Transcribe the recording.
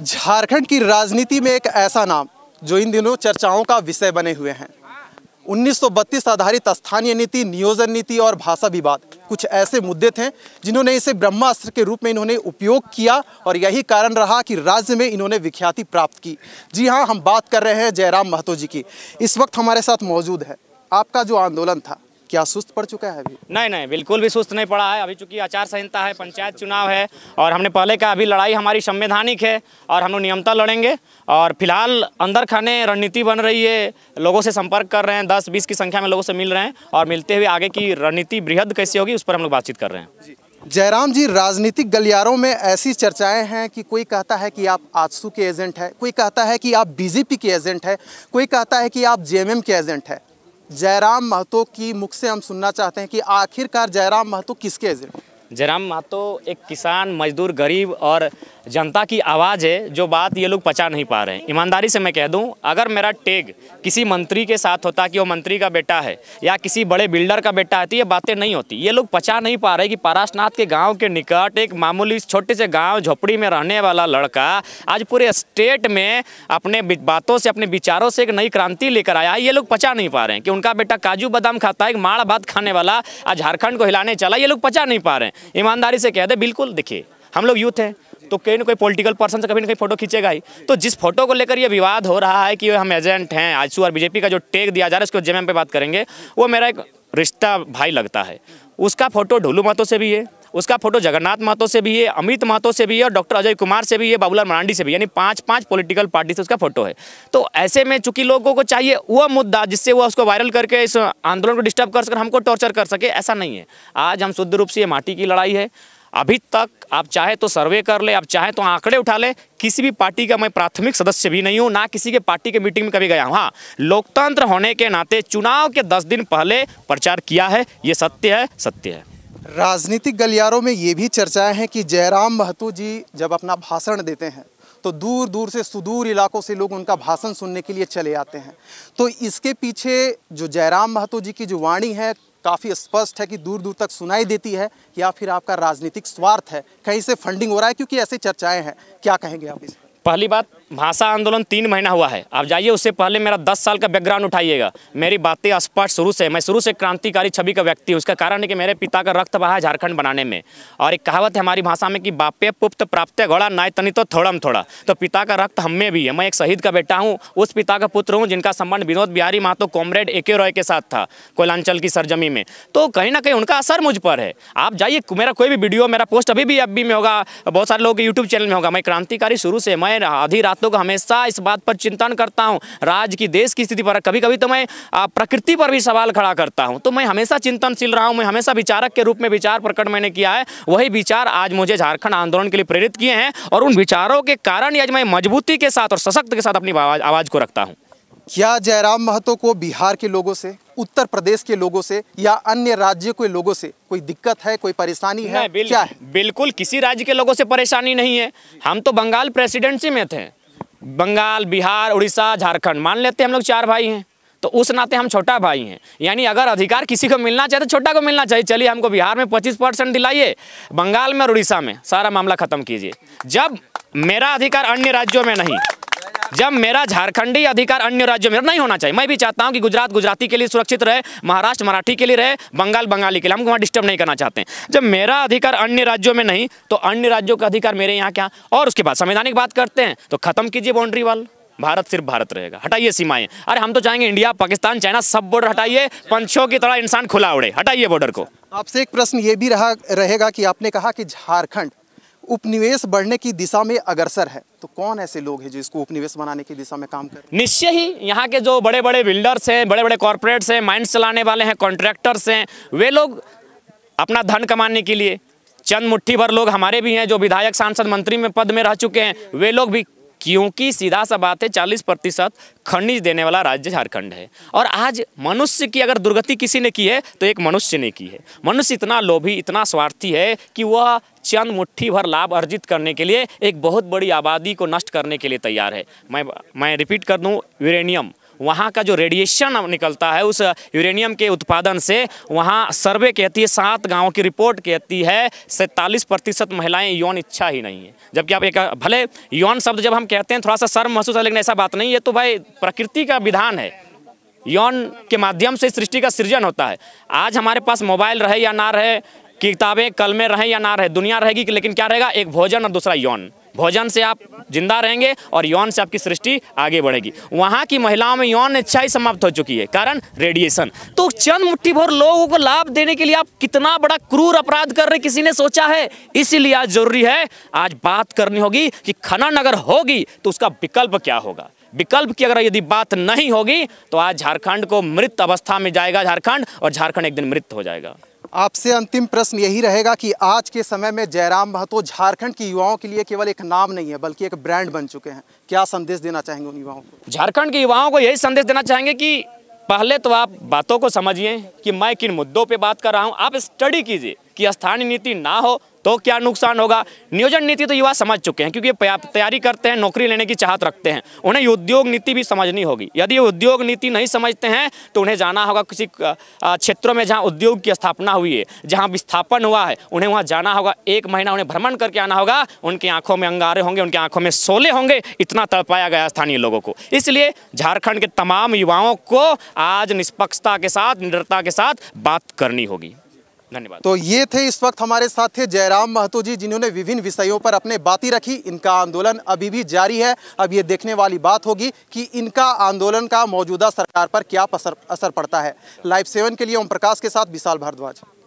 झारखंड की राजनीति में एक ऐसा नाम जो इन दिनों चर्चाओं का विषय बने हुए हैं 1932 आधारित स्थानीय नीति नियोजन नीति और भाषा विवाद कुछ ऐसे मुद्दे थे जिन्होंने इसे ब्रह्मास्त्र के रूप में इन्होंने उपयोग किया और यही कारण रहा कि राज्य में इन्होंने विख्याति प्राप्त की जी हाँ हम बात कर रहे हैं जयराम महतो जी की इस वक्त हमारे साथ मौजूद है आपका जो आंदोलन था क्या सुस्त पड़ चुका है अभी नहीं नहीं बिल्कुल भी सुस्त नहीं पड़ा है अभी चूंकि आचार संहिता है पंचायत चुनाव है और हमने पहले कहा अभी लड़ाई हमारी संवैधानिक है और हम लोग नियमता लड़ेंगे और फिलहाल अंदर खाने रणनीति बन रही है लोगों से संपर्क कर रहे हैं दस बीस की संख्या में लोगों से मिल रहे हैं और मिलते हुए आगे की रणनीति बृहद कैसी होगी उस पर हम लोग बातचीत कर रहे हैं जयराम जी राजनीतिक गलियारों में ऐसी चर्चाएं हैं कि कोई कहता है कि आप आजसू के एजेंट हैं कोई कहता है कि आप बीजेपी के एजेंट हैं कोई कहता है कि आप जेएमएम के एजेंट हैं जयराम महतो की मुख से हम सुनना चाहते हैं कि आखिरकार जयराम महतो किसके एजेंट जयराम तो एक किसान मजदूर गरीब और जनता की आवाज़ है जो बात ये लोग पचा नहीं पा रहे हैं ईमानदारी से मैं कह दूं अगर मेरा टेग किसी मंत्री के साथ होता कि वो मंत्री का बेटा है या किसी बड़े बिल्डर का बेटा है तो ये बातें नहीं होती ये लोग पचा नहीं पा रहे कि पाराशनाथ के गांव के निकट एक मामूली छोटे से गाँव झोपड़ी में रहने वाला लड़का आज पूरे स्टेट में अपने बातों से अपने विचारों से एक नई क्रांति लेकर आया है ये लोग पचा नहीं पा रहे हैं कि उनका बेटा काजू बादाम खाता है एक माड़ भात खाने वाला आज झारखंड को हिलाने चला ये लोग पचा नहीं पा रहे हैं ईमानदारी से कह दे बिल्कुल देखिए हम लोग यूथ हैं तो कहीं ना कोई पॉलिटिकल पर्सन से कभी ना कहीं फोटो खींचेगा ही तो जिस फोटो को लेकर ये विवाद हो रहा है कि हम एजेंट हैं आज और बीजेपी का जो टेक दिया जा रहा है उसको जेम पे बात करेंगे वो मेरा एक रिश्ता भाई लगता है उसका फोटो ढोलू मातों से भी है उसका फोटो जगन्नाथ महतो से भी है अमित महतो से भी है और डॉक्टर अजय कुमार से भी है बाबूलाल मरांडी से भी यानी पाँच पाँच पॉलिटिकल पार्टी से उसका फोटो है तो ऐसे में चूंकि लोगों को चाहिए वह मुद्दा जिससे वह उसको वायरल करके इस आंदोलन को डिस्टर्ब कर सके हमको टॉर्चर कर सके ऐसा नहीं है आज हम शुद्ध रूप से ये माटी की लड़ाई है अभी तक आप चाहे तो सर्वे कर ले आप चाहे तो आंकड़े उठा ले किसी भी पार्टी का मैं प्राथमिक सदस्य भी नहीं हूँ ना किसी के पार्टी के मीटिंग में कभी गया हूँ हाँ लोकतंत्र होने के नाते चुनाव के दस दिन पहले प्रचार किया है ये सत्य है सत्य है राजनीतिक गलियारों में ये भी चर्चाएं हैं कि जयराम महतो जी जब अपना भाषण देते हैं तो दूर दूर से सुदूर इलाकों से लोग उनका भाषण सुनने के लिए चले आते हैं तो इसके पीछे जो जयराम महतो जी की जो वाणी है काफ़ी स्पष्ट है कि दूर दूर तक सुनाई देती है या फिर आपका राजनीतिक स्वार्थ है कहीं से फंडिंग हो रहा है क्योंकि ऐसे चर्चाएं हैं क्या कहेंगे आप इस पहली बात भाषा आंदोलन तीन महीना हुआ है आप जाइए उससे पहले मेरा दस साल का बैकग्राउंड उठाइएगा मेरी बातें स्पष्ट शुरू से मैं शुरू से क्रांतिकारी छवि का व्यक्ति उसका कारण है कि मेरे पिता का रक्त बहा झारखंड बनाने में और एक कहावत है हमारी भाषा में कि बापे पुप्त प्राप्त घोड़ा नाय तनी तो थोड़ा थोड़ा तो पिता का रक्त हमें भी है मैं एक शहीद का बेटा हूँ उस पिता का पुत्र हूँ जिनका संबंध Vinod Bihari Mahato comrade A K Roy के साथ था कोयलांचल की सरजमी में तो कहीं ना कहीं उनका असर मुझ पर है आप जाइए मेरा कोई भी वीडियो मेरा पोस्ट अभी भी अब में होगा बहुत सारे लोग यूट्यूब चैनल में होगा मैं क्रांतिकारी शुरू से मैं आधी रात बातों का हमेशा इस बात पर चिंतन करता हूँ राज्य की देश की स्थिति पर कभी कभी तो मैं प्रकृति पर भी सवाल खड़ा करता हूँ तो मैं हमेशा चिंतनशील रहा हूँ मैं हमेशा विचारक के रूप में विचार प्रकट मैंने किया है वही विचार आज मुझे झारखंड आंदोलन के लिए प्रेरित किए हैं और उन विचारों के कारण आज मैं मजबूती के साथ और सशक्त के साथ अपनी आवाज़ को रखता हूँ क्या जयराम महतो को बिहार के लोगों से उत्तर प्रदेश के लोगों से या अन्य राज्य के लोगों से कोई दिक्कत है कोई परेशानी है क्या है बिल्कुल किसी राज्य के लोगों से परेशानी नहीं है हम तो बंगाल प्रेसिडेंसी में थे बंगाल बिहार उड़ीसा झारखंड मान लेते हैं हम लोग चार भाई हैं तो उस नाते हम छोटा भाई हैं यानी अगर अधिकार किसी को मिलना चाहिए तो छोटा को मिलना चाहिए चलिए हमको बिहार में पच्चीस परसेंट दिलाइए बंगाल में और उड़ीसा में सारा मामला ख़त्म कीजिए जब मेरा अधिकार अन्य राज्यों में नहीं जब मेरा झारखंडी अधिकार अन्य राज्यों में नहीं होना चाहिए मैं भी चाहता हूँ कि गुजरात गुजराती के लिए सुरक्षित रहे महाराष्ट्र मराठी के लिए रहे बंगाल बंगाली के लिए हम वहाँ डिस्टर्ब नहीं करना चाहते जब मेरा अधिकार अन्य राज्यों में नहीं तो अन्य राज्यों का अधिकार मेरे यहाँ क्या और उसके बाद संवैधानिक बात करते हैं तो खत्म कीजिए बाउंड्री वाल भारत सिर्फ भारत रहेगा हटाइए सीमाएं अरे हम तो चाहेंगे इंडिया पाकिस्तान चाइना सब बॉर्डर हटाइए पंचों की तरह इंसान खुला उड़े हटाइए बॉर्डर को तो आपसे एक प्रश्न ये भी रहा रहेगा कि आपने कहा कि झारखंड उपनिवेश बढ़ने की दिशा में अग्रसर है तो कौन ऐसे लोग हैं जो इसको उपनिवेश बनाने की दिशा में काम कर निश्चय ही यहाँ के जो बड़े बड़े बिल्डर्स हैं बड़े बड़े कॉरपोरेट्स हैं माइंड चलाने वाले हैं कॉन्ट्रैक्टर्स हैं वे लोग अपना धन कमाने के लिए चंद मुट्ठी भर लोग हमारे भी हैं जो विधायक सांसद मंत्री में पद में रह चुके हैं वे लोग भी क्योंकि सीधा सा बात है चालीस प्रतिशत खनिज देने वाला राज्य झारखंड है और आज मनुष्य की अगर दुर्गति किसी ने की है तो एक मनुष्य ने की है मनुष्य इतना लोभी इतना स्वार्थी है कि वह चंद मुट्ठी भर लाभ अर्जित करने के लिए एक बहुत बड़ी आबादी को नष्ट करने के लिए तैयार है मैं मैं रिपीट कर दूँ यूरेनियम वहाँ का जो रेडिएशन निकलता है उस यूरेनियम के उत्पादन से वहाँ सर्वे कहती है सात गाँव की रिपोर्ट कहती है सैंतालीस प्रतिशत महिलाएँ यौन इच्छा ही नहीं है जबकि आप एक भले यौन शब्द जब हम कहते हैं थोड़ा सा शर्म महसूस है लेकिन ऐसा बात नहीं है तो भाई प्रकृति का विधान है यौन के माध्यम से सृष्टि का सृजन होता है आज हमारे पास मोबाइल रहे या ना रहे किताबें कल में रहें या ना रहे दुनिया रहेगी लेकिन क्या रहेगा एक भोजन और दूसरा यौन भोजन से आप जिंदा रहेंगे और यौन से आपकी सृष्टि आगे बढ़ेगी वहाँ की महिलाओं में यौन इच्छा ही समाप्त हो चुकी है कारण रेडिएशन तो चंद मुट्ठी भर लोगों को लाभ देने के लिए आप कितना बड़ा क्रूर अपराध कर रहे किसी ने सोचा है इसीलिए आज जरूरी है आज बात करनी होगी कि खनन अगर होगी तो उसका विकल्प क्या होगा विकल्प की अगर यदि बात नहीं होगी तो आज झारखंड को मृत अवस्था में जाएगा झारखंड और झारखंड एक दिन मृत हो जाएगा आपसे अंतिम प्रश्न यही रहेगा कि आज के समय में जयराम महतो झारखंड के युवाओं के लिए केवल एक नाम नहीं है बल्कि एक ब्रांड बन चुके हैं क्या संदेश देना चाहेंगे उन युवाओं को झारखंड के युवाओं को यही संदेश देना चाहेंगे कि पहले तो आप बातों को समझिए कि मैं किन मुद्दों पे बात कर रहा हूँ आप स्टडी कीजिए कि स्थानीय नीति ना हो तो क्या नुकसान होगा नियोजन नीति तो युवा समझ चुके हैं क्योंकि तैयारी करते हैं नौकरी लेने की चाहत रखते हैं उन्हें उद्योग नीति भी समझनी होगी यदि उद्योग नीति नहीं समझते हैं तो उन्हें जाना होगा किसी क्षेत्रों में जहाँ उद्योग की स्थापना हुई है जहाँ विस्थापन हुआ है उन्हें वहाँ जाना होगा एक महीना उन्हें भ्रमण करके आना होगा उनकी आंखों में अंगारे होंगे उनकी आंखों में सोले होंगे इतना तड़पाया गया स्थानीय लोगों को इसलिए झारखंड के तमाम युवाओं को आज निष्पक्षता के साथ निडरता के साथ बात करनी होगी धन्यवाद तो ये थे इस वक्त हमारे साथ थे जयराम महतो जी जिन्होंने विभिन्न विषयों पर अपने बातें रखी इनका आंदोलन अभी भी जारी है अब ये देखने वाली बात होगी कि इनका आंदोलन का मौजूदा सरकार पर क्या असर असर पड़ता है लाइव सेवन के लिए ओम प्रकाश के साथ विशाल भारद्वाज